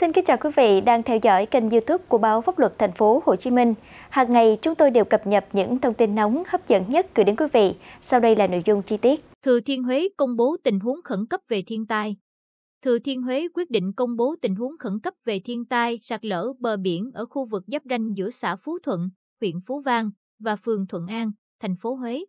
Xin kính chào quý vị đang theo dõi kênh YouTube của báo Pháp luật Thành phố Hồ Chí Minh. Hàng ngày chúng tôi đều cập nhật những thông tin nóng hấp dẫn nhất gửi đến quý vị. Sau đây là nội dung chi tiết. Thừa Thiên Huế công bố tình huống khẩn cấp về thiên tai. Thừa Thiên Huế quyết định công bố tình huống khẩn cấp về thiên tai sạt lở bờ biển ở khu vực giáp ranh giữa xã Phú Thuận, huyện Phú Vang và phường Thuận An, thành phố Huế.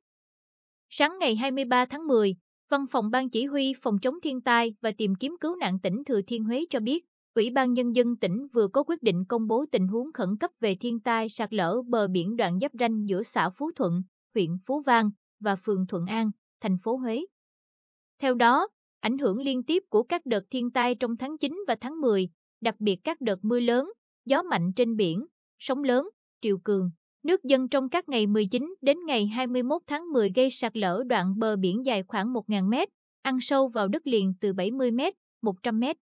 Sáng ngày 23 tháng 10, Văn phòng Ban Chỉ huy Phòng chống thiên tai và tìm kiếm cứu nạn tỉnh Thừa Thiên Huế cho biết, Ủy ban Nhân dân tỉnh vừa có quyết định công bố tình huống khẩn cấp về thiên tai sạt lở bờ biển đoạn giáp ranh giữa xã Phú Thuận, huyện Phú Vang và phường Thuận An, thành phố Huế. Theo đó, ảnh hưởng liên tiếp của các đợt thiên tai trong tháng 9 và tháng 10, đặc biệt các đợt mưa lớn, gió mạnh trên biển, sóng lớn, triều cường, nước dân trong các ngày 19 đến ngày 21 tháng 10 gây sạt lở đoạn bờ biển dài khoảng 1.000 mét, ăn sâu vào đất liền từ 70 mét, 100 mét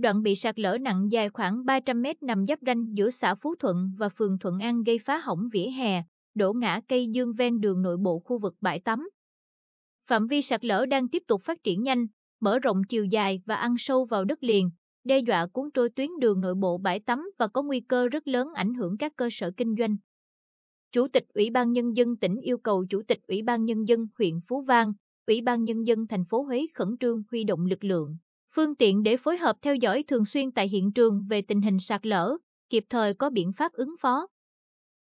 đoạn bị sạt lở nặng dài khoảng 300 mét nằm giáp ranh giữa xã Phú Thuận và phường Thuận An gây phá hỏng vỉa hè, đổ ngã cây dương ven đường nội bộ khu vực bãi tắm. Phạm vi sạt lở đang tiếp tục phát triển nhanh, mở rộng chiều dài và ăn sâu vào đất liền, đe dọa cuốn trôi tuyến đường nội bộ bãi tắm và có nguy cơ rất lớn ảnh hưởng các cơ sở kinh doanh. Chủ tịch Ủy ban Nhân dân tỉnh yêu cầu Chủ tịch Ủy ban Nhân dân huyện Phú Vang, Ủy ban Nhân dân thành phố Huế khẩn trương huy động lực lượng phương tiện để phối hợp theo dõi thường xuyên tại hiện trường về tình hình sạt lở, kịp thời có biện pháp ứng phó.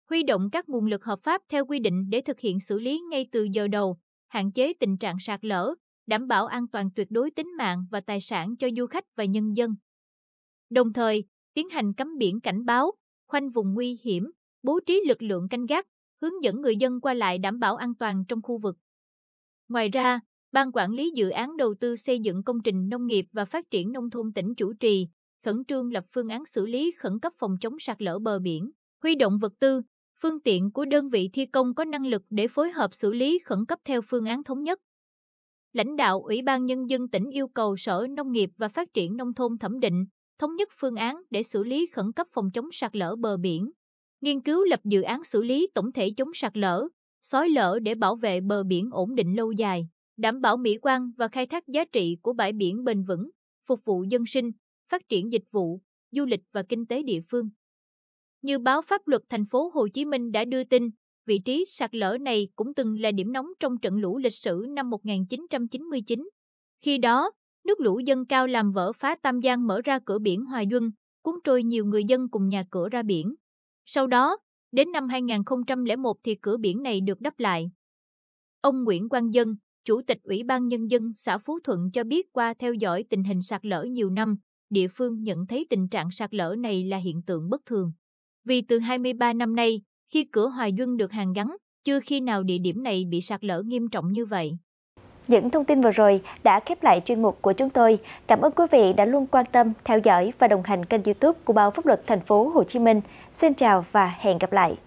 Huy động các nguồn lực hợp pháp theo quy định để thực hiện xử lý ngay từ giờ đầu, hạn chế tình trạng sạt lở, đảm bảo an toàn tuyệt đối tính mạng và tài sản cho du khách và nhân dân. Đồng thời, tiến hành cấm biển cảnh báo, khoanh vùng nguy hiểm, bố trí lực lượng canh gác, hướng dẫn người dân qua lại đảm bảo an toàn trong khu vực. Ngoài ra, Ban quản lý dự án đầu tư xây dựng công trình nông nghiệp và phát triển nông thôn tỉnh chủ trì, khẩn trương lập phương án xử lý khẩn cấp phòng chống sạt lở bờ biển, huy động vật tư, phương tiện của đơn vị thi công có năng lực để phối hợp xử lý khẩn cấp theo phương án thống nhất. Lãnh đạo Ủy ban Nhân dân tỉnh yêu cầu Sở Nông nghiệp và Phát triển Nông thôn thẩm định, thống nhất phương án để xử lý khẩn cấp phòng chống sạt lở bờ biển, nghiên cứu lập dự án xử lý tổng thể chống sạt lở, sói lở để bảo vệ bờ biển ổn định lâu dài đảm bảo mỹ quan và khai thác giá trị của bãi biển bền vững, phục vụ dân sinh, phát triển dịch vụ, du lịch và kinh tế địa phương. Như báo pháp luật thành phố Hồ Chí Minh đã đưa tin, vị trí sạt lở này cũng từng là điểm nóng trong trận lũ lịch sử năm 1999. Khi đó, nước lũ dâng cao làm vỡ phá Tam Giang mở ra cửa biển Hòa Duân, cuốn trôi nhiều người dân cùng nhà cửa ra biển. Sau đó, đến năm 2001 thì cửa biển này được đắp lại. Ông Nguyễn Quang Dân, Chủ tịch Ủy ban Nhân dân xã Phú Thuận cho biết qua theo dõi tình hình sạt lở nhiều năm, địa phương nhận thấy tình trạng sạt lở này là hiện tượng bất thường. Vì từ 23 năm nay, khi cửa Hoài Duân được hàng gắn, chưa khi nào địa điểm này bị sạt lở nghiêm trọng như vậy. Những thông tin vừa rồi đã khép lại chuyên mục của chúng tôi. Cảm ơn quý vị đã luôn quan tâm, theo dõi và đồng hành kênh YouTube của báo Pháp luật Thành phố Hồ Chí Minh. Xin chào và hẹn gặp lại.